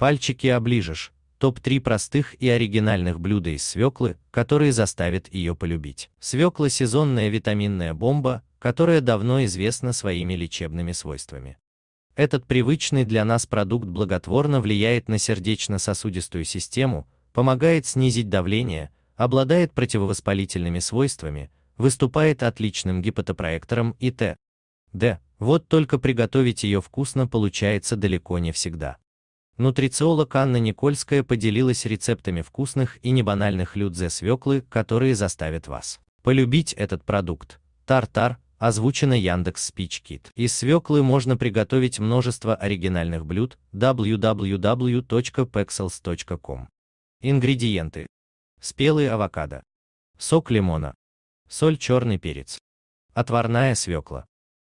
Пальчики оближешь. Топ-3 простых и оригинальных блюда из свеклы, которые заставят ее полюбить. Свекла – сезонная витаминная бомба, которая давно известна своими лечебными свойствами. Этот привычный для нас продукт благотворно влияет на сердечно-сосудистую систему, помогает снизить давление, обладает противовоспалительными свойствами, выступает отличным гипотопроектором и т.д. Вот только приготовить ее вкусно получается далеко не всегда. Нутрициолог Анна Никольская поделилась рецептами вкусных и небанальных людзе свеклы, которые заставят вас полюбить этот продукт. Тартар, озвучено Яндекс Спичкит. Из свеклы можно приготовить множество оригинальных блюд. www.pexels.com Ингредиенты. Спелые авокадо. Сок лимона. Соль черный перец. Отварная свекла.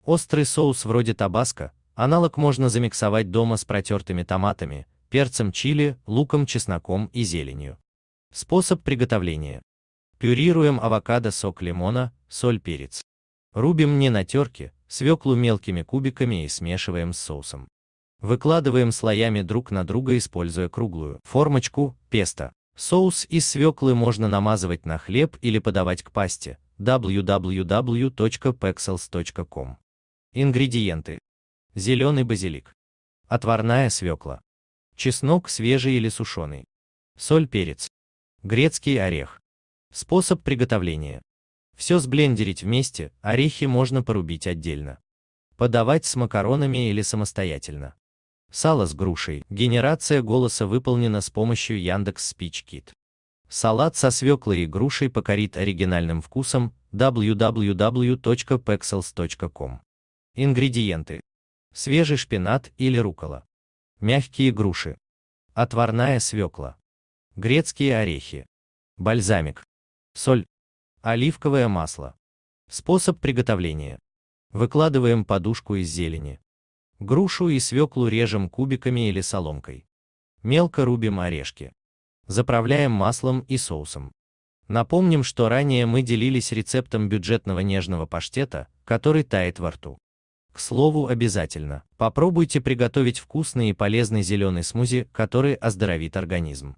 Острый соус вроде табаско, Аналог можно замиксовать дома с протертыми томатами, перцем чили, луком, чесноком и зеленью. Способ приготовления. Пюрируем авокадо, сок лимона, соль, перец. Рубим не на терке, свеклу мелкими кубиками и смешиваем с соусом. Выкладываем слоями друг на друга, используя круглую формочку, песто. Соус из свеклы можно намазывать на хлеб или подавать к пасте. www.pexels.com Ингредиенты зеленый базилик, отварная свекла, чеснок свежий или сушеный, соль, перец, грецкий орех. Способ приготовления. Все сблендерить вместе, орехи можно порубить отдельно. Подавать с макаронами или самостоятельно. Сало с грушей. Генерация голоса выполнена с помощью Яндекс Speech Kit. Салат со свеклой и грушей покорит оригинальным вкусом www.pexels.com. Ингредиенты свежий шпинат или рукола, мягкие груши, отварная свекла, грецкие орехи, бальзамик, соль, оливковое масло. Способ приготовления. Выкладываем подушку из зелени. Грушу и свеклу режем кубиками или соломкой. Мелко рубим орешки. Заправляем маслом и соусом. Напомним, что ранее мы делились рецептом бюджетного нежного паштета, который тает во рту. К слову, обязательно попробуйте приготовить вкусный и полезный зеленый смузи, который оздоровит организм.